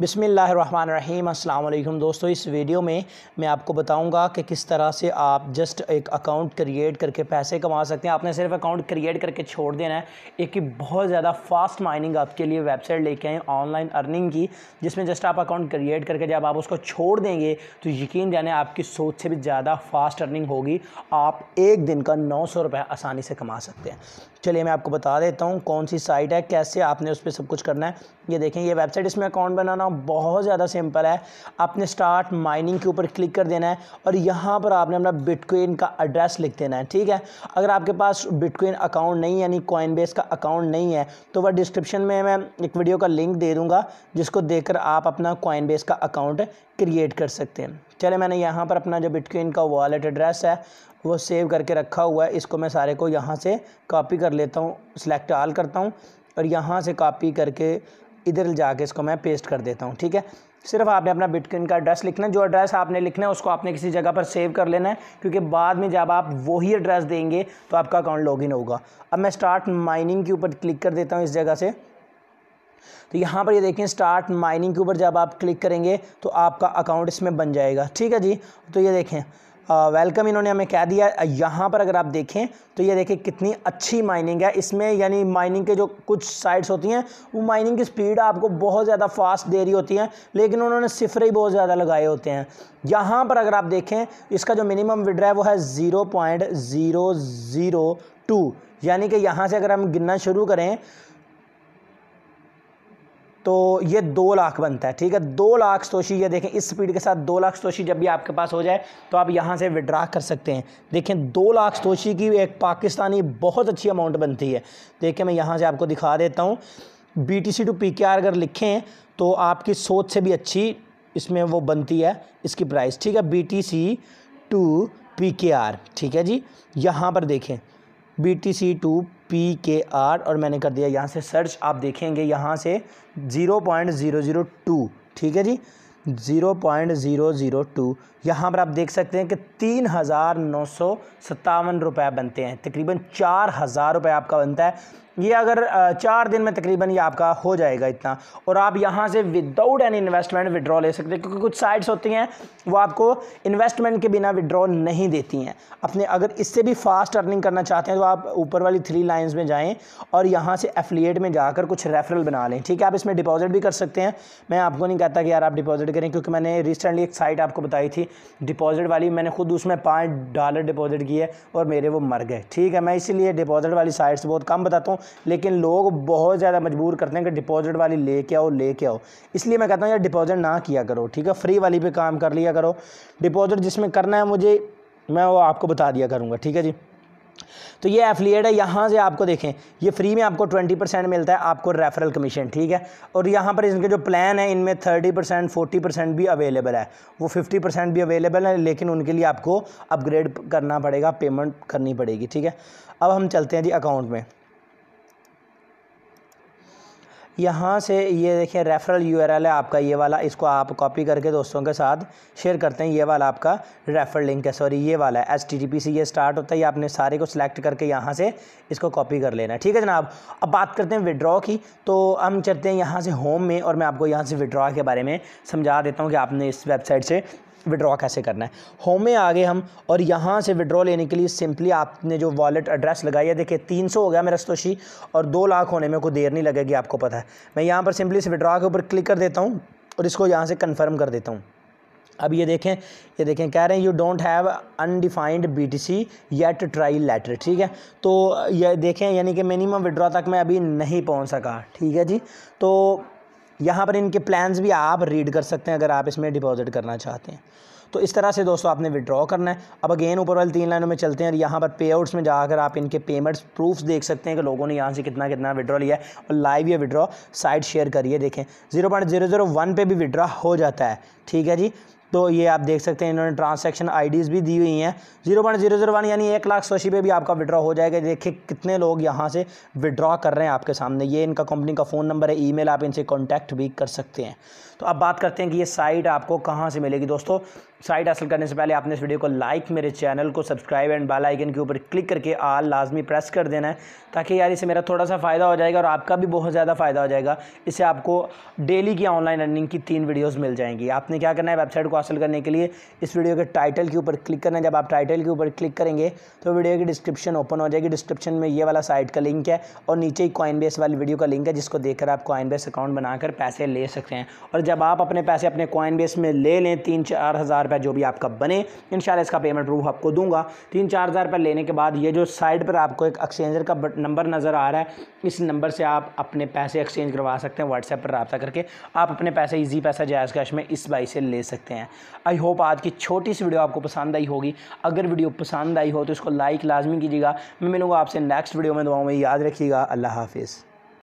अस्सलाम वालेकुम दोस्तों इस वीडियो में मैं आपको बताऊंगा कि किस तरह से आप जस्ट एक अकाउंट क्रिएट करके पैसे कमा सकते हैं आपने सिर्फ अकाउंट क्रिएट करके छोड़ देना है एक बहुत ज़्यादा फास्ट माइनिंग आपके लिए वेबसाइट लेके आए ऑनलाइन अर्निंग की जिसमें जस्ट आप अकाउंट क्रिएट करके जब आप उसको छोड़ देंगे तो यकीन जाने आपकी सोच से भी ज़्यादा फास्ट अर्निंग होगी आप एक दिन का नौ सौ रुपये आसानी से कमा सकते हैं चलिए मैं आपको बता देता हूँ कौन सी साइट है कैसे आपने उस पर सब कुछ करना है ये देखें ये वेबसाइट इसमें अकाउंट बनाना करना बहुत ज़्यादा सिंपल है आपने स्टार्ट माइनिंग के ऊपर क्लिक कर देना है और यहाँ पर आपने अपना बिटकॉइन का एड्रेस लिख देना है ठीक है अगर आपके पास बिटकॉइन अकाउंट नहीं है यानी कॉइन बेस का अकाउंट नहीं है तो वह डिस्क्रिप्शन में मैं एक वीडियो का लिंक दे दूँगा जिसको देख आप अपना कॉइन बेस का अकाउंट क्रिएट कर सकते हैं चले मैंने यहाँ पर अपना जो बिटकॉइन का वॉलेट एड्रेस है वो सेव करके रखा हुआ है इसको मैं सारे को यहाँ से कॉपी कर लेता हूँ सेलेक्ट आल करता हूँ और यहाँ से कॉपी करके इधर जाके इसको मैं पेस्ट कर देता हूँ ठीक है सिर्फ आपने अपना बिटकॉइन का एड्रेस लिखना है जो एड्रेस आपने लिखना है उसको आपने किसी जगह पर सेव कर लेना है क्योंकि बाद में जब आप वही एड्रेस देंगे तो आपका अकाउंट लॉगिन होगा अब मैं स्टार्ट माइनिंग के ऊपर क्लिक कर देता हूँ इस जगह से तो यहाँ पर ये यह देखें स्टार्ट माइनिंग के ऊपर जब आप क्लिक करेंगे तो आपका अकाउंट इसमें बन जाएगा ठीक है जी तो ये देखें वेलकम इन्होंने हमें कह दिया यहाँ पर अगर आप देखें तो ये देखें कितनी अच्छी माइनिंग है इसमें यानी माइनिंग के जो कुछ साइट्स होती हैं वो माइनिंग की स्पीड आपको बहुत ज़्यादा फास्ट दे रही होती हैं लेकिन उन्होंने सिफरे ही बहुत ज़्यादा लगाए होते हैं यहाँ पर अगर आप देखें इसका जो मिनिमम विड्रा है वो है zero point zero zero two यानी कि यहाँ से अगर हम गिनना शुरू करें तो ये दो लाख बनता है ठीक है दो लाख सोशी ये देखें इस स्पीड के साथ दो लाख सोशी जब भी आपके पास हो जाए तो आप यहाँ से विड्रा कर सकते हैं देखें दो लाख तोशी की एक पाकिस्तानी बहुत अच्छी अमाउंट बनती है देखें मैं यहाँ से आपको दिखा देता हूँ B T C to P K R अगर लिखें तो आपकी सोच से भी अच्छी इसमें वो बनती है इसकी प्राइस ठीक है B T C to P K R ठीक है जी यहाँ पर देखें B T C to P K R और मैंने कर दिया यहाँ से सर्च आप देखेंगे यहाँ से zero point zero zero two ठीक है जी zero point zero zero two यहाँ पर आप देख सकते हैं कि तीन हज़ार नौ सौ सत्तावन रुपये बनते हैं तकरीबन चार हज़ार रुपये आपका बनता है ये अगर चार दिन में तकरीबन ये आपका हो जाएगा इतना और आप यहाँ से विदाउट एनी इन्वेस्टमेंट विड्रॉ ले सकते हैं क्योंकि कुछ साइट्स होती हैं वो आपको इन्वेस्टमेंट के बिना विड्रॉ नहीं देती हैं अपने अगर इससे भी फास्ट अर्निंग करना चाहते हैं तो आप ऊपर वाली थ्री लाइन्स में जाएँ और यहाँ से एफिलिएट में जाकर कुछ रेफरल बना लें ठीक है आप इसमें डिपॉजिट भी कर सकते हैं मैं आपको नहीं कहता कि यार आप डिपॉजिट करें क्योंकि मैंने रिसेंटली एक साइट आपको बताई थी डिपॉजिट वाली मैंने खुद उसमें पाँच डॉलर डिपॉजिट किए और मेरे वो मर गए ठीक है मैं इसीलिए डिपॉजिट वाली साइट्स बहुत कम बताता हूँ लेकिन लोग बहुत ज़्यादा मजबूर करते हैं कि डिपॉजिट वाली ले के आओ ले के आओ इसलिए मैं कहता हूँ यार डिपॉजिट ना किया करो ठीक है फ्री वाली पे काम कर लिया करो डिपॉजिट जिसमें करना है मुझे मैं वो आपको बता दिया करूँगा ठीक है जी तो ये एफिलिएट है यहाँ से आपको देखें ये फ्री में आपको 20 परसेंट मिलता है आपको रेफरल कमीशन ठीक है और यहाँ पर इनके जो प्लान है इनमें 30 परसेंट फोर्टी परसेंट भी अवेलेबल है वो 50 परसेंट भी अवेलेबल है लेकिन उनके लिए आपको अपग्रेड करना पड़ेगा पेमेंट करनी पड़ेगी ठीक है अब हम चलते हैं जी अकाउंट में यहाँ से ये देखिए रेफरल यूआरएल है आपका ये वाला इसको आप कॉपी करके दोस्तों के साथ शेयर करते हैं ये वाला आपका रेफरल लिंक है सॉरी ये वाला है एस टी टी पी से ये स्टार्ट होता है ये आपने सारे को सिलेक्ट करके यहाँ से इसको कॉपी कर लेना है ठीक है जनाब अब बात करते हैं विड्रॉ की तो हम चलते हैं यहाँ से होम में और मैं आपको यहाँ से विड्रॉ के बारे में समझा देता हूँ कि आपने इस वेबसाइट से विड्रॉ कैसे करना है होम में आ गए हम और यहाँ से विड्रॉ लेने के लिए सिंपली आपने जो वॉलेट एड्रेस है देखिए तीन सौ हो गया मेरा स्तोशी और दो लाख होने में कोई देर नहीं लगेगी आपको पता है मैं यहाँ पर सिंपली इस विड्रॉ के ऊपर क्लिक कर देता हूँ और इसको यहाँ से कन्फर्म कर देता हूँ अब ये देखें ये देखें कह रहे हैं you don't have undefined B T C yet try later ठीक है तो ये देखें यानी कि मिनिमम विड्रॉ तक मैं अभी नहीं पहुंच सका ठीक है जी तो यहाँ पर इनके प्लान्स भी आप रीड कर सकते हैं अगर आप इसमें डिपॉजिट करना चाहते हैं तो इस तरह से दोस्तों आपने विड्रॉ करना है अब अगेन ऊपर वाले तीन लाइनों में चलते हैं और यहाँ पर पे आउट्स में जाकर आप इनके पेमेंट्स प्रूफ्स देख सकते हैं कि लोगों ने यहाँ से कितना कितना विड्रॉ लिया है और लाइव ये विड्रॉ साइड शेयर करिए देखें zero point zero zero one पे भी विड्रॉ हो जाता है ठीक है जी तो ये आप देख सकते हैं इन्होंने ट्रांसैक्शन आईडीज़ भी दी हुई हैं zero point zero zero one यानी एक लाख सोशी पे भी आपका विड्रॉ हो जाएगा देखिए कितने लोग यहाँ से विड्रॉ कर रहे हैं आपके सामने ये इनका कंपनी का फ़ोन नंबर है ईमेल आप इनसे कॉन्टैक्ट भी कर सकते हैं तो अब बात करते हैं कि ये साइट आपको कहाँ से मिलेगी दोस्तों साइट हासिल करने से पहले आपने इस वीडियो को लाइक मेरे चैनल को सब्सक्राइब एंड बेल आइकन के ऊपर क्लिक करके आल लाजमी प्रेस कर देना है ताकि यार इसे मेरा थोड़ा सा फ़ायदा हो जाएगा और आपका भी बहुत ज़्यादा फ़ायदा हो जाएगा इससे आपको डेली की ऑनलाइन अर्निंग की तीन वीडियोज़ मिल जाएंगी आपने क्या करना है वेबसाइट को हासिल करने के लिए इस वीडियो के टाइटल के ऊपर क्लिक करना है जब आप टाइटल के ऊपर क्लिक करेंगे तो वीडियो की डिस्क्रिप्शन ओपन हो जाएगी डिस्क्रिप्शन में ये वाला साइट का लिंक है और नीचे ही कॉइन बेस वाली वीडियो का लिंक है जिसको देखकर आप कॉइन बेस अकाउंट बनाकर पैसे ले सकते हैं और जब आप अपने पैसे अपने कॉइन बेस में ले लें तीन चार हज़ार रुपये जो भी आपका बने इन इसका पेमेंट प्रूफ आपको दूंगा तीन चार हज़ार रुपये लेने के बाद ये जो साइड पर आपको एक एक्सचेंजर का नंबर नज़र आ रहा है इस नंबर से आप अपने पैसे एक्सचेंज करवा सकते हैं व्हाट्सएप पर रबा करके आप अपने पैसे ईजी पैसा जायज़ कैश में इस बाई से ले सकते हैं आई होप आज की छोटी सी वीडियो आपको पसंद आई होगी अगर वीडियो पसंद आई हो तो इसको लाइक लाजमी कीजिएगा मैं मिलूँगा आपसे नेक्स्ट वीडियो में दुआ में याद रखिएगा अल्लाह हाफिज़